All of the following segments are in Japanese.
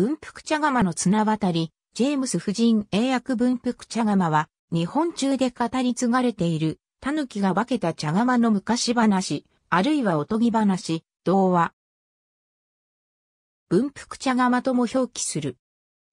文福茶釜の綱渡り、ジェームス夫人英訳文福茶釜は、日本中で語り継がれている、タヌキが化けた茶釜の昔話、あるいはおとぎ話、童話。文福茶釜とも表記する。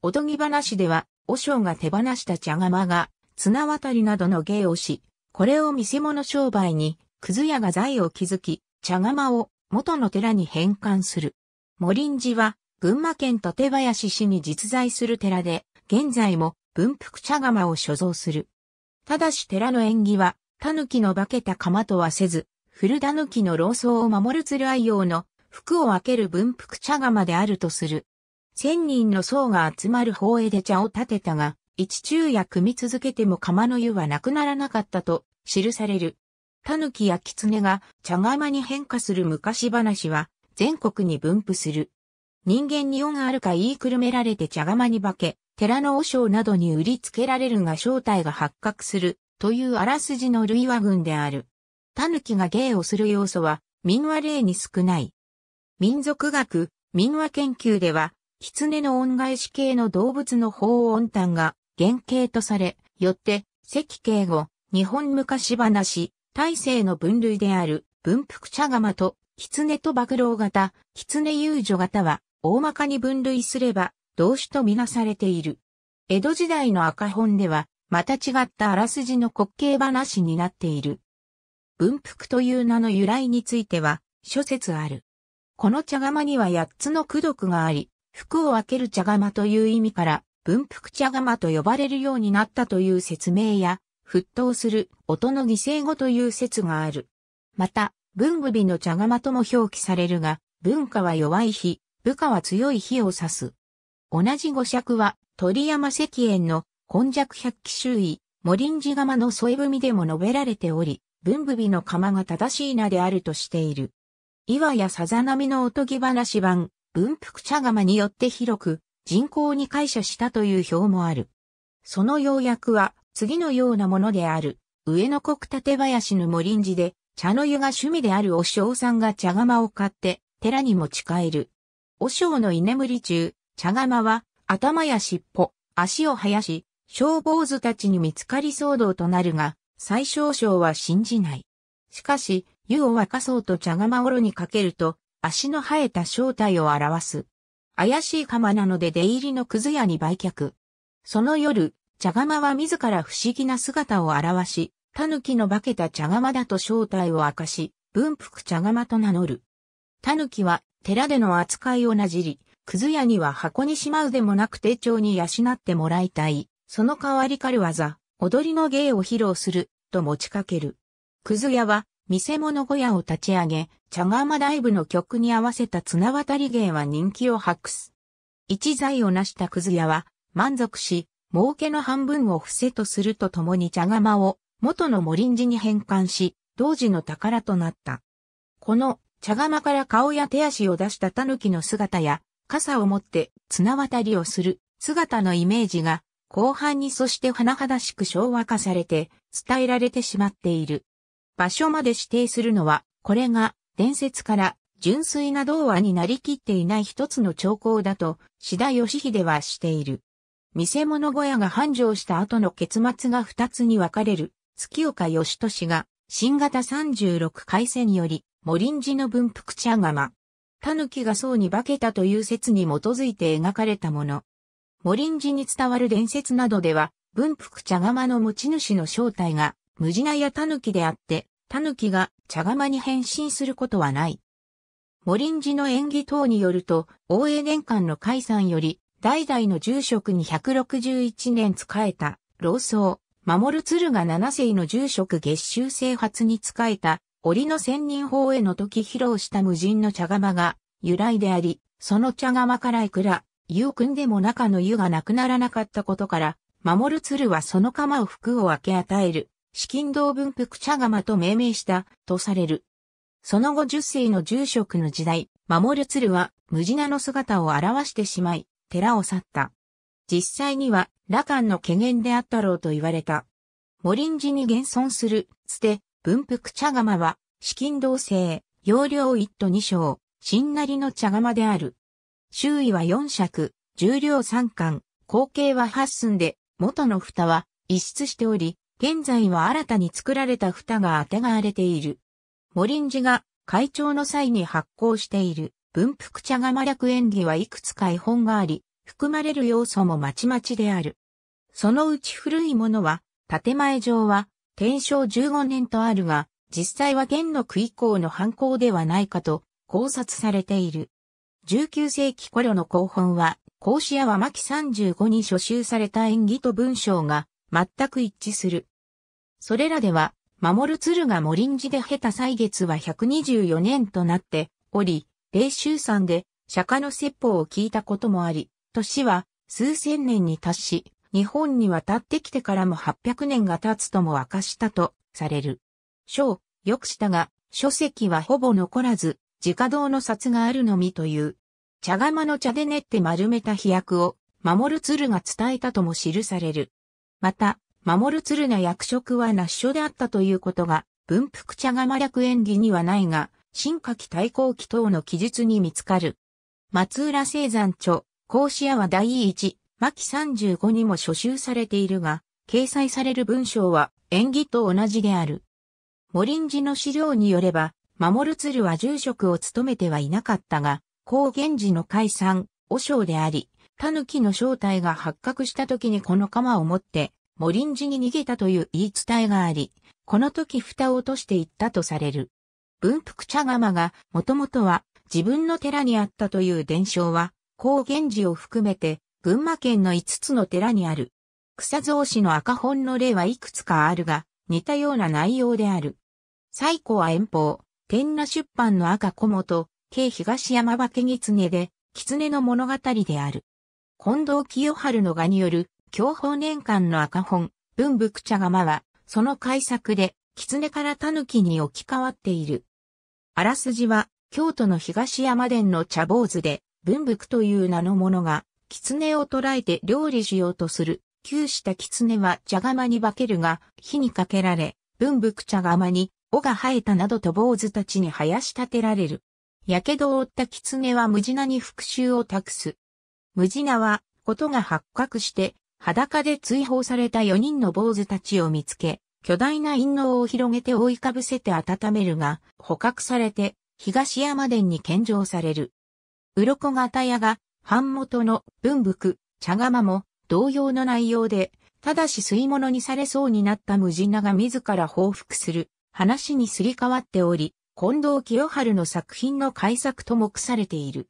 おとぎ話では、和尚が手放した茶釜が、綱渡りなどの芸をし、これを見せ物商売に、くず屋が財を築き、茶釜を元の寺に返還する。森んじは、群馬県館林市に実在する寺で、現在も文福茶釜を所蔵する。ただし寺の縁起は、狸の化けた釜とはせず、古狸の老僧を守るつる愛用の服を分ける文福茶釜であるとする。千人の僧が集まる法営で茶を立てたが、一昼夜組み続けても釜の湯はなくならなかったと記される。狸や狐が茶釜に変化する昔話は全国に分布する。人間に世があるか言いくるめられて茶釜に化け、寺の和尚などに売りつけられるが正体が発覚する、というあらすじの類話群である。狸が芸をする要素は、民話例に少ない。民族学、民話研究では、狐の恩返し系の動物の法音端が原型とされ、よって、石敬語、日本昔話、大勢の分類である、文福茶釜と、狐と曝露型、狐遊女型は、大まかに分類すれば、動詞とみなされている。江戸時代の赤本では、また違ったあらすじの滑稽話になっている。文福という名の由来については、諸説ある。この茶釜には8つの功徳があり、服を分ける茶釜という意味から、文福茶釜と呼ばれるようになったという説明や、沸騰する音の犠牲語という説がある。また、文具美の茶釜とも表記されるが、文化は弱い日、部下は強い火を指す。同じ五尺は、鳥山石燕の、根尺百鬼周囲、モリンジ釜の添え踏みでも述べられており、文部美の釜が正しい名であるとしている。岩やさざ波のおとぎ話版、文福茶釜によって広く、人口に解釈したという表もある。その要約は、次のようなものである。上野国立林の森ん寺で、茶の湯が趣味であるお尚さんが茶釜を買って、寺に持ち帰る。和尚の居眠り中、茶釜は、頭や尻尾、足を生やし、消防図たちに見つかり騒動となるが、最少将は信じない。しかし、湯を沸かそうと茶釜おろにかけると、足の生えた正体を表す。怪しい釜なので出入りのくず屋に売却。その夜、茶釜は自ら不思議な姿を現し、狸の化けた茶釜だと正体を明かし、文福茶釜と名乗る。狸は寺での扱いをなじり、くず屋には箱にしまうでもなく丁重に養ってもらいたい。その代わりる技、踊りの芸を披露する、と持ちかける。くず屋は、見せ物小屋を立ち上げ、茶釜ライブの曲に合わせた綱渡り芸は人気を博す。一財を成したくず屋は、満足し、儲けの半分を伏せとするとともに茶釜を元の森んじに変換し、同時の宝となった。この茶釜から顔や手足を出した狸の姿や、傘を持って綱渡りをする姿のイメージが、後半にそして甚だしく昭和化されて、伝えられてしまっている。場所まで指定するのは、これが伝説から純粋な童話になりきっていない一つの兆候だと、志田義秀はしている。見せ物小屋が繁盛した後の結末が二つに分かれる、月岡義俊が、新型36回戦より、モリンジの文福茶釜。狸が僧に化けたという説に基づいて描かれたもの。モリンジに伝わる伝説などでは、文福茶釜の持ち主の正体が、ムジナや狸であって、狸が茶釜に変身することはない。モリンジの演技等によると、大江年間の解散より、代々の住職に161年仕えた、老僧、守鶴が七世の住職月収制発に仕えた、檻の仙人法への時披露した無人の茶釜が由来であり、その茶釜からいくら湯を汲んでも中の湯がなくならなかったことから、守る鶴はその釜を服を開け与える、資金道文福茶釜と命名した、とされる。その後十世の住職の時代、守る鶴は無地名の姿を現してしまい、寺を去った。実際には、羅漢の懸念であったろうと言われた。森ん寺に現存する、つて、文福茶釜は、資金同性、容量1都2章、新なりの茶釜である。周囲は4尺、重量3貫、口径は8寸で、元の蓋は一室しており、現在は新たに作られた蓋が当てがわれている。森寺が会長の際に発行している文福茶釜略演技はいくつか絵本があり、含まれる要素もまちまちである。そのうち古いものは、建前上は天正15年とあるが、実際は元の区以降の犯行ではないかと考察されている。19世紀頃の後本は、孔子や和巻35に書集された演技と文章が全く一致する。それらでは、守鶴が森ん寺で経た歳月は124年となっており、霊州山で釈迦の説法を聞いたこともあり、年は数千年に達し、日本に渡ってきてからも800年が経つとも明かしたとされる。章、よくしたが、書籍はほぼ残らず、自家堂の札があるのみという。茶釜の茶で練って丸めた飛躍を、守る鶴が伝えたとも記される。また、守る鶴な役職は那書であったということが、文福茶釜略演技にはないが、新夏期対抗期等の記述に見つかる。松浦聖山著、甲子屋は第一、マキ35にも書集されているが、掲載される文章は縁起と同じである。モリンジの資料によれば、守鶴は住職を務めてはいなかったが、高原寺の解散、和尚であり、狸の正体が発覚した時にこの鎌を持って、モリンジに逃げたという言い伝えがあり、この時蓋を落としていったとされる。文福茶釜が、もともとは自分の寺にあったという伝承は、高原寺を含めて群馬県の5つの寺にある。草蔵氏の赤本の例はいくつかあるが、似たような内容である。最古は遠方、天那出版の赤小本、京東山化狐で、狐の物語である。近藤清春の画による、享保年間の赤本、文福茶釜は、その改作で、狐から狸に置き換わっている。あらすじは、京都の東山殿の茶坊主で、文福という名のものが、狐を捕らえて料理しようとする。窮した狐は茶釜に化けるが、火にかけられ、文福茶釜に、尾が生えたなどと坊主たちに生やし立てられる。火傷を負った狐は無地なに復讐を託す。無地なは、ことが発覚して、裸で追放された4人の坊主たちを見つけ、巨大な陰謀を広げて覆いかぶせて温めるが、捕獲されて、東山殿に献上される。鱗型屋が版元の文福、茶釜も同様の内容で、ただし吸い物にされそうになった無人名が自ら報復する話にすり替わっており、近藤清春の作品の改作と目されている。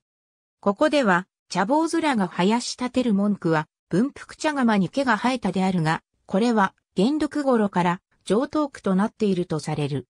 ここでは、茶坊がらがし立てる文句は、文福茶釜に毛が生えたであるが、これは、元禄頃から、上等句となっているとされる。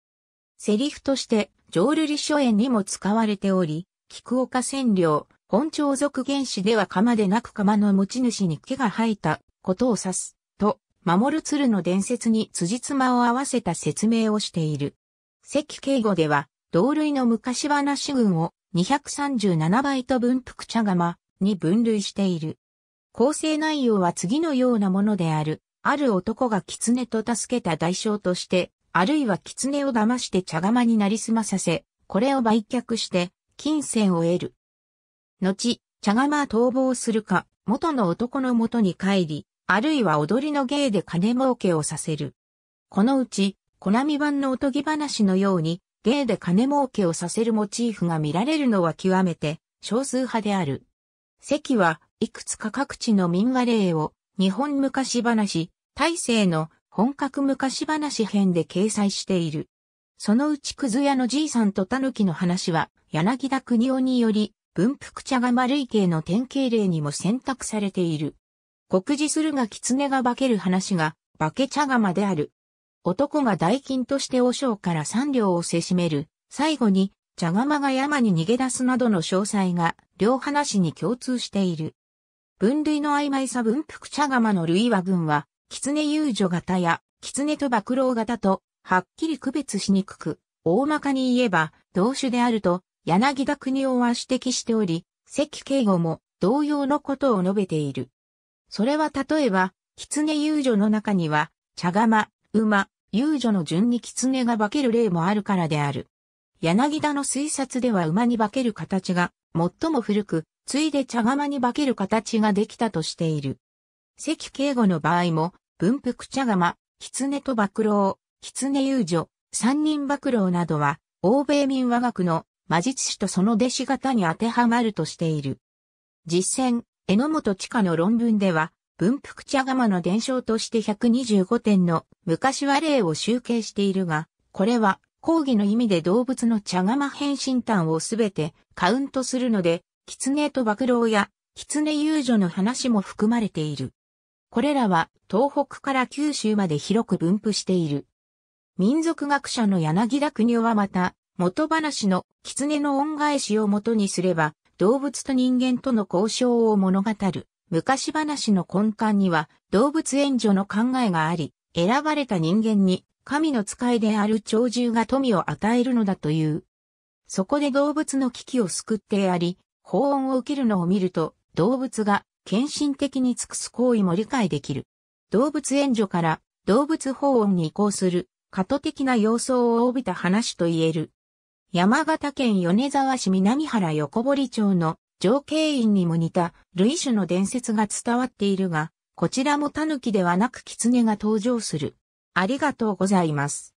セリフとして、浄瑠璃書園にも使われており、菊岡千両、本朝族原始では釜でなく釜の持ち主に毛が生えたことを指すと、守る鶴の伝説に辻褄を合わせた説明をしている。関敬語では、同類の昔話群を237倍と分福茶釜に分類している。構成内容は次のようなものである。ある男が狐と助けた代償として、あるいは狐を騙して茶釜になりすまさせ、これを売却して、金銭を得る。後、茶釜逃亡するか、元の男の元に帰り、あるいは踊りの芸で金儲けをさせる。このうち、コナミ版のおとぎ話のように、芸で金儲けをさせるモチーフが見られるのは極めて少数派である。関はいくつか各地の民話例を日本昔話、大勢の本格昔話編で掲載している。そのうちくず屋のじいさんと狸の話は柳田国夫により文福茶が丸いの典型例にも選択されている。告示するが狐が化ける話が、化け茶釜である。男が大金として和尚から三両をせしめる。最後に、茶釜が山に逃げ出すなどの詳細が、両話に共通している。分類の曖昧さ文福茶釜の類和群は、狐遊女型や、狐と曝露型と、はっきり区別しにくく、大まかに言えば、同種であると、柳田国夫は指摘しており、関敬吾も同様のことを述べている。それは例えば、狐遊女の中には、茶釜、馬、遊女の順に狐が化ける例もあるからである。柳田の推察では馬に化ける形が最も古く、ついで茶釜に化ける形ができたとしている。関敬吾の場合も、文福茶釜、狐と曝露、狐遊女、三人曝露などは、欧米民和学の魔術師とその弟子方に当てはまるとしている。実践、榎本地下の論文では、文福茶釜の伝承として125点の昔は例を集計しているが、これは講義の意味で動物の茶釜変身端をすべてカウントするので、狐と爆露や狐遊女の話も含まれている。これらは東北から九州まで広く分布している。民族学者の柳田国夫はまた、元話の狐の恩返しを元にすれば、動物と人間との交渉を物語る。昔話の根幹には動物援助の考えがあり、選ばれた人間に神の使いである鳥獣が富を与えるのだという。そこで動物の危機を救ってやり、法恩を受けるのを見ると、動物が献身的に尽くす行為も理解できる。動物援助から動物法恩に移行する、過渡的な様相を帯びた話と言える。山形県米沢市南原横堀町の上京院にも似た類種の伝説が伝わっているが、こちらも狸ではなく狐が登場する。ありがとうございます。